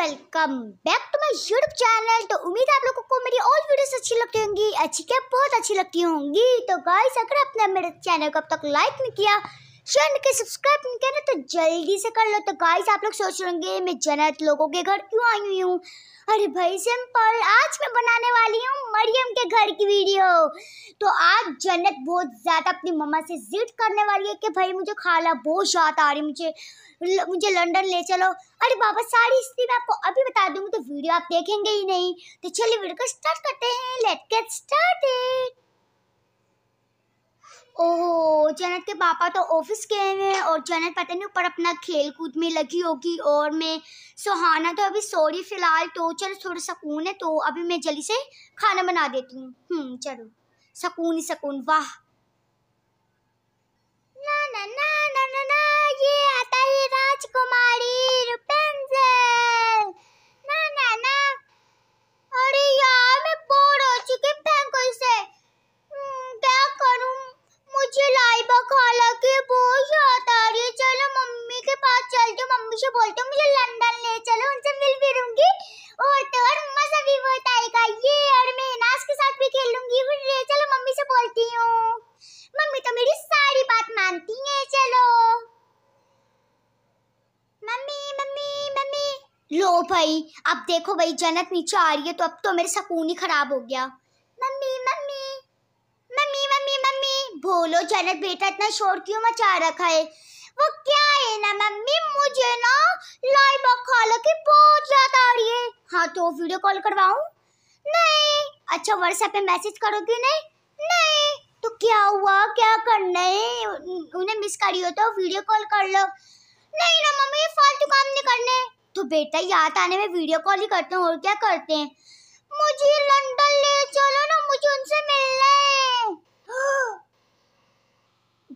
welcome back to my YouTube channel तो उम्मीद है आप लोगों को मेरी ऑल वीडियोस अच्छी लगती होंगी अच्छी क्या बहुत अच्छी लगती होंगी तो गाइस अगर आपने मेरे चैनल को अब तक लाइक नहीं किया शेयर नहीं किया सब्सक्राइब नहीं किया ना तो जल्दी से कर लो तो गाइस आप लोग सोच रहे होंगे मैं जन्नत लोगों के घर क्यों आई हुई हूँ अरे भाई सिंपल आज मैं बनाने वाली हूँ मरियम के घर की वीडियो तो आज जन्नत बहुत ज़्यादा अपनी मम्मा से जिद करने वाली है कि भाई मुझे खाला बहुत ज़्यादा आ रही मुझे ल, मुझे लंदन ले चलो अरे बाबा सारी हिस्ट्री मैं आपको अभी बता दूँगी तो वीडियो आप देखेंगे ही नहीं तो चलिए वीडियो को स्टार्ट करते हैं लेट गेट स्टार्ट ओहो जन्नत के पापा तो ऑफिस गए हुए हैं और जन्नत पता नहीं ऊपर अपना खेल कूद में लगी होगी और मैं सुहाना तो अभी सॉरी फ़िलहाल तो चलो थोड़ा सुकून है तो अभी मैं जल्दी से खाना बना देती हूँ हम्म, चलो सुकून ही सुकून वाह ना ना ना ना ना, ना ये मुझे बहुत याद आ रही है चलो मम्मी के पास चलते मम्मी से बोलते तो मुझे लंदन ले चलो उनसे मिल भी लूंगी और तो और मम्मा से भी बहुत आएगा ये और मैं नाश के साथ भी खेल लूंगी फिर ले चलो मम्मी से बोलती हूँ मम्मी तो मेरी सारी बात मानती है चलो मम्मी मम्मी मम्मी लो भाई अब देखो भाई जन्नत नीचे आ रही है तो अब तो मेरे सकून ही खराब हो गया भोलो जनक बेटा इतना शोर क्यों मचा रखा है वो क्या है ना मम्मी मुझे ना लाइव खाला की बहुत याद आ रही है हाँ तो वीडियो कॉल करवाऊं नहीं अच्छा व्हाट्सएप पे मैसेज करोगी नहीं नहीं तो क्या हुआ क्या करना है उन्हें मिस करी हो तो वीडियो कॉल कर लो नहीं ना मम्मी फालतू काम नहीं करने तो बेटा याद आने में वीडियो कॉल ही करते हैं और क्या करते हैं मुझे लंदन ले चलो ना मुझे उनसे मिलना है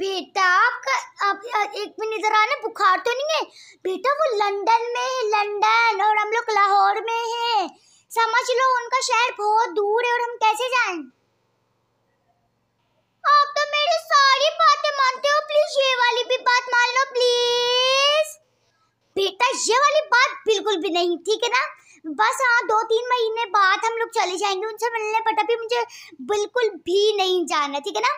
बेटा आपका आप एक मिनट इधर ना बुखार तो नहीं है बेटा वो लंदन में है लंदन और हम लोग लाहौर में हैं समझ लो उनका शहर बहुत दूर है और हम कैसे जाएं आप तो मेरी सारी बातें मानते हो प्लीज ये वाली भी बात मान लो प्लीज बेटा ये वाली बात बिल्कुल भी नहीं ठीक है ना बस हाँ दो तीन महीने बाद हम लोग चले जाएंगे उनसे मिलने पर अभी मुझे बिल्कुल भी नहीं जाना ठीक है ना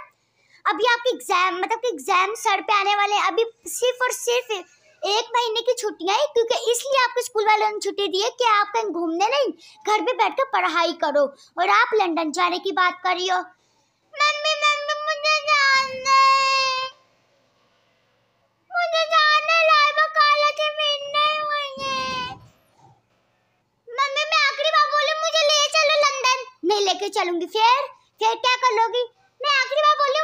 अभी आपके एग्जाम मतलब कि एग्जाम सर पे आने वाले हैं अभी सिर्फ और सिर्फ एक महीने की छुट्टियाँ हैं क्योंकि इसलिए आपके स्कूल वालों ने छुट्टी दी है कि आप कहीं घूमने नहीं घर पे बैठ कर पढ़ाई करो और आप लंदन जाने की बात कर रही हो मम्मी मम्मी मुझे जाना मुझे जाना लाइबा कॉलेज में नहीं मुझे मम्मी मैं आखिरी बार बोलूं मुझे ले चलो लंदन नहीं लेके चलूंगी फिर फिर क्या कर लोगी मैं आखिरी बार बोलूं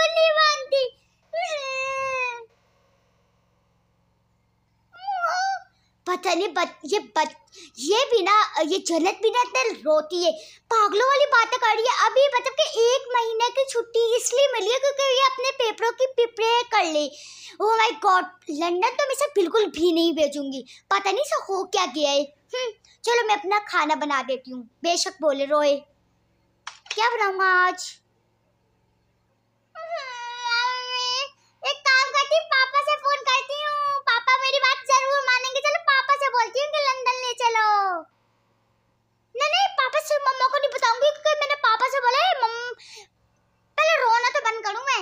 बिल्कुल नहीं मानती पता नहीं बत, ये बत, ये बिना ये जन्नत बिना इतने रोती है पागलों वाली बातें कर रही है अभी मतलब कि एक महीने की छुट्टी इसलिए मिली है क्योंकि ये अपने पेपरों की प्रिपेयर कर ले ओ माय गॉड लंदन तो मैं इसे बिल्कुल भी नहीं भेजूंगी पता नहीं इसे हो क्या गया है हम्म, चलो मैं अपना खाना बना देती हूँ बेशक बोले रोए क्या बनाऊँगा आज कि लंदन ले चलो नहीं नहीं पापा से मम्मा को नहीं बताऊंगी क्योंकि मैंने पापा से बोला है मम पहले रोना तो बंद करूँ मैं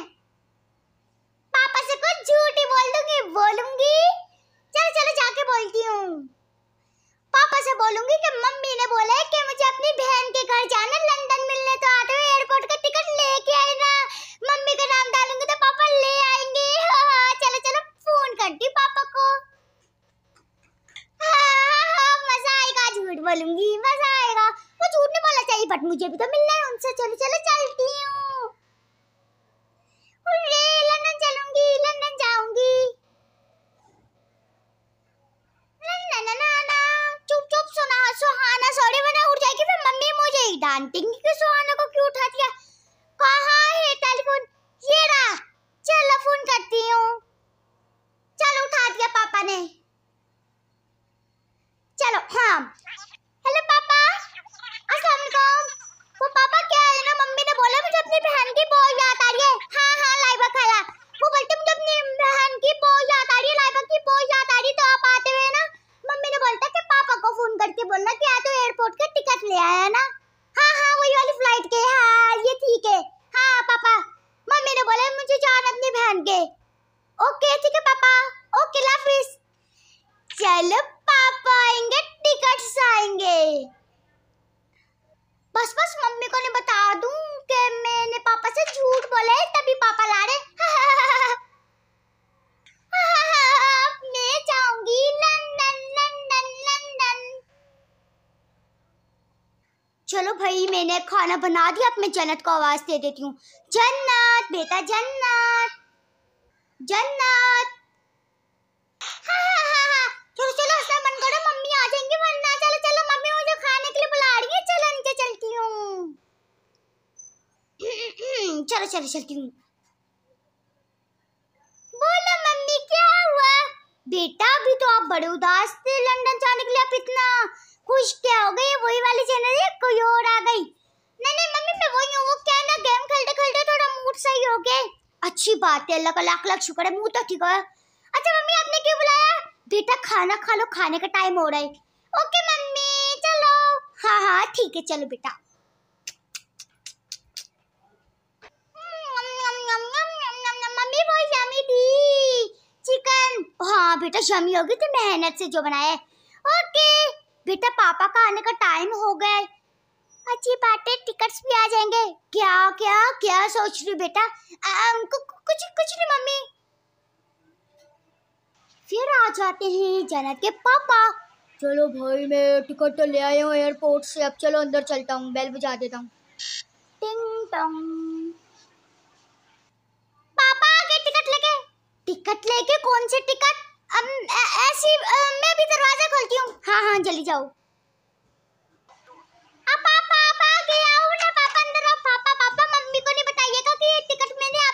बोलूंगी मजा आएगा वो झूठ नहीं बोलना चाहिए बट मुझे भी तो मिलना है उनसे चलो चलो चलती हूँ लंदन चलूंगी लंदन जाऊंगी सुहाना सॉरी मैंने उठ जाएगी फिर मम्मी मुझे डांटेंगी कि सुहाना को क्यों उठा दिया कहा आया ना हाँ हाँ वही वाली फ्लाइट के हाँ ये ठीक है हाँ पापा मम्मी ने बोला मुझे जाना अपनी बहन के ओके ठीक है पापा ओके लाफिस चलो पापा आएंगे टिकट्स आएंगे बस बस मम्मी को नहीं बता दूं कि मैंने पापा से झूठ बोला है तभी पापा ला रहे मैं खाना बना दिया अब मैं जन्नत को आवाज़ दे देती हूँ जन्नत बेटा जन्नत जन्नत हाँ हाँ हाँ हाँ चलो चलो करो मम्मी आ जाएंगी वरना चलो चलो मम्मी मुझे खाने के लिए बुला रही है चलो नीचे चलती हूँ चलो चलो चलती हूँ बोलो मम्मी क्या हुआ बेटा अभी तो आप बड़े उदास थे लंदन जाने के लिए आप इतना खुश क्या हो गए वही वाली चैनल कोई और रहोगे अच्छी बात है अल्लाह का लाख लाख शुक्र है मुँह तो ठीक है अच्छा मम्मी आपने क्यों बुलाया बेटा खाना खा लो खाने का टाइम हो रहा है ओके मम्मी चलो हाँ हाँ ठीक है चलो बेटा हाँ बेटा शमी होगी तो मेहनत से जो बनाया ओके बेटा पापा का आने का टाइम हो गया अच्छी बात है टिकट्स भी आ जाएंगे क्या क्या क्या सोच रही बेटा आ, कु, कु, कुछ कुछ नहीं मम्मी फिर आ जाते हैं जन्नत के पापा चलो भाई मैं टिकट तो ले आया हूँ एयरपोर्ट से अब चलो अंदर चलता हूँ बेल बजा देता हूँ टिंग टोंग पापा आगे टिकट लेके टिकट लेके कौन से टिकट ऐसी मैं भी दरवाजा खोलती हूँ हाँ हाँ जल्दी जाओ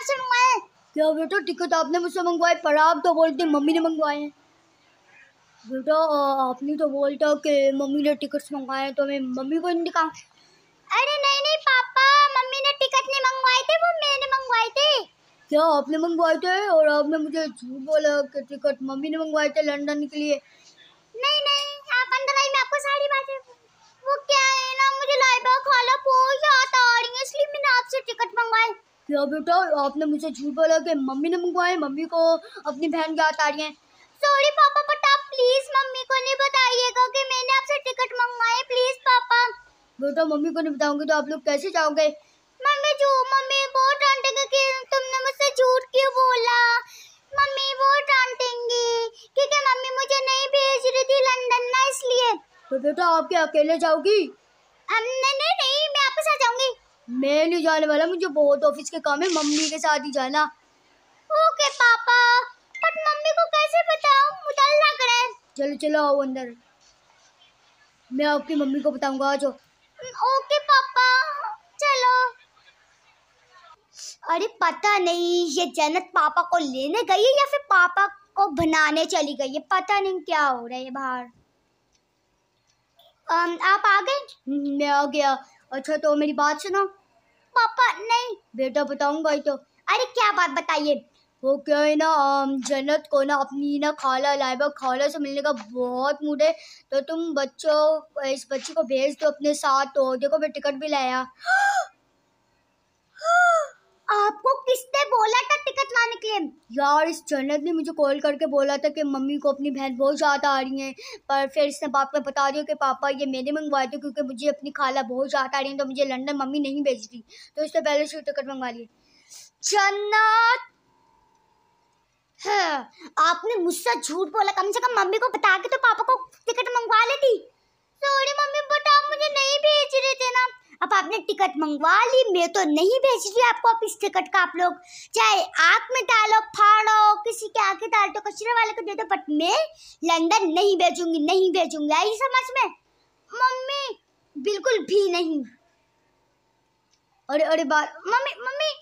आपसे मंगवाए क्या बेटा टिकट आपने मुझसे मंगवाई पर आप तो बोलते मम्मी ने मंगवाए हैं बेटा आपने तो बोलता कि मम्मी ने टिकट्स मंगवाए तो मैं मम्मी को नहीं दिखाऊँ अरे नहीं नहीं पापा मम्मी ने टिकट नहीं मंगवाए थे वो मैंने मंगवाए थे क्या आपने मंगवाए थे और आपने मुझे झूठ बोला कि टिकट मम्मी ने मंगवाए थे लंदन के लिए नहीं नहीं आप अंदर आई मैं आपको सारी बातें लो बेटा आपने मुझे झूठ बोला कि मम्मी ने मंगवाए मम्मी को अपनी बहन के हाथ आ रही है सॉरी पापा बट आप प्लीज मम्मी को नहीं बताइएगा कि मैंने आपसे टिकट मंगवाए प्लीज पापा बेटा मम्मी को नहीं बताऊंगी तो आप लोग कैसे जाओगे मम्मी जो मम्मी बहुत डांटेंगे कि तुमने मुझसे झूठ क्यों बोला मम्मी वो डांटेंगी क्योंकि मम्मी मुझे नहीं भेज रही थी लंदन में इसलिए तो बेटा आपके अकेले जाओगी हमने मैं नहीं जाने वाला मुझे बहुत ऑफिस के काम है मम्मी के साथ ही जाना ओके पापा बट मम्मी को कैसे बताऊं मुदल ना करे चलो चलो आओ अंदर मैं आपकी मम्मी को बताऊंगा आज ओके पापा चलो अरे पता नहीं ये जन्नत पापा को लेने गई है या फिर पापा को बनाने चली गई है पता नहीं क्या हो रहा है बाहर आप आ गए मैं आ गया अच्छा तो मेरी बात सुनो पापा नहीं बेटा बताऊंगा ही तो अरे क्या बात बताइए वो क्या है ना जन्नत को ना अपनी ना खाला लाइबा खाला से मिलने का बहुत मूड है तो तुम बच्चों इस बच्चे को भेज दो अपने साथ तो देखो मैं टिकट भी लाया आपको किसने बोला था टिकट लाने के लिए यार इस जन्नत ने मुझे कॉल करके बोला था कि मम्मी को अपनी बहन बहुत ज़्यादा आ रही है पर फिर इसने बाप को बता दिया कि पापा ये मैंने मंगवाए थे क्योंकि मुझे अपनी खाला बहुत ज़्यादा आ रही है तो मुझे लंदन मम्मी नहीं भेज रही तो इसने पहले से टिकट मंगवा लिए जन्नत हाँ, आपने मुझसे झूठ बोला कम से कम मम्मी को बता के तो पापा को टिकट मंगवा लेती सॉरी मम्मी बट आप मुझे नहीं भेज रहे थे ना अब आपने टिकट मंगवा ली मैं तो नहीं भेज रही आपको आप इस टिकट का आप लोग चाहे आग में डालो फाड़ो किसी के आगे डाल दो कचरे वाले को दे दो बट मैं लंदन नहीं भेजूंगी नहीं भेजूंगी आई समझ में मम्मी बिल्कुल भी नहीं अरे अरे बार मम्मी मम्मी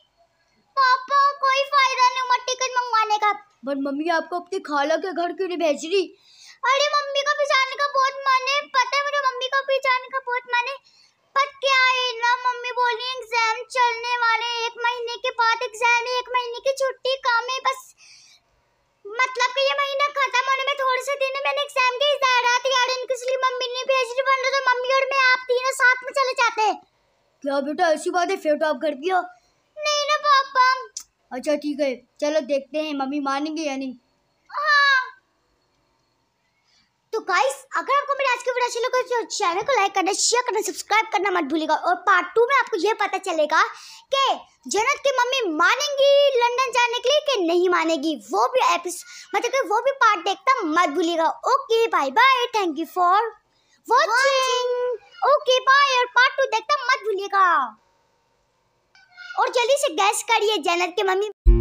पापा कोई फायदा नहीं मत टिकट मंगवाने का बट मम्मी आपको अपने खाला के घर क्यों नहीं भेज रही अरे मम्मी का भी जाने का बहुत मन है पता है मुझे मम्मी का भी जाने का बहुत मन है पर क्या है ना मम्मी बोली एग्जाम चलने वाले एक महीने के बाद एग्जाम है एक महीने की छुट्टी कम है बस मतलब कि ये महीना खत्म होने में थोड़े से दिन मैंने एग्जाम की इजारा इनके लिए मम्मी ने भेज भेजी बन तो मम्मी और मैं आप तीनों साथ में चले जाते क्या बेटा ऐसी बात है फिर तो आप घर भी हो नहीं ना पापा अच्छा ठीक है चलो देखते हैं मम्मी मानेंगे या नहीं तो गाइस अगर आपको मेरे आज के वीडियो अच्छी लगे तो चैनल को लाइक करना शेयर करना सब्सक्राइब करना मत भूलिएगा और पार्ट टू में आपको यह पता चलेगा कि जनत की मम्मी मानेंगी लंदन जाने के लिए कि नहीं मानेगी वो भी एपिसोड मतलब कि वो भी पार्ट देखता मत भूलिएगा okay bye bye thank you for watching okay bye और पार्ट टू देखता मत भूलिएगा और जल्दी से गैस करिए जनत की मम्मी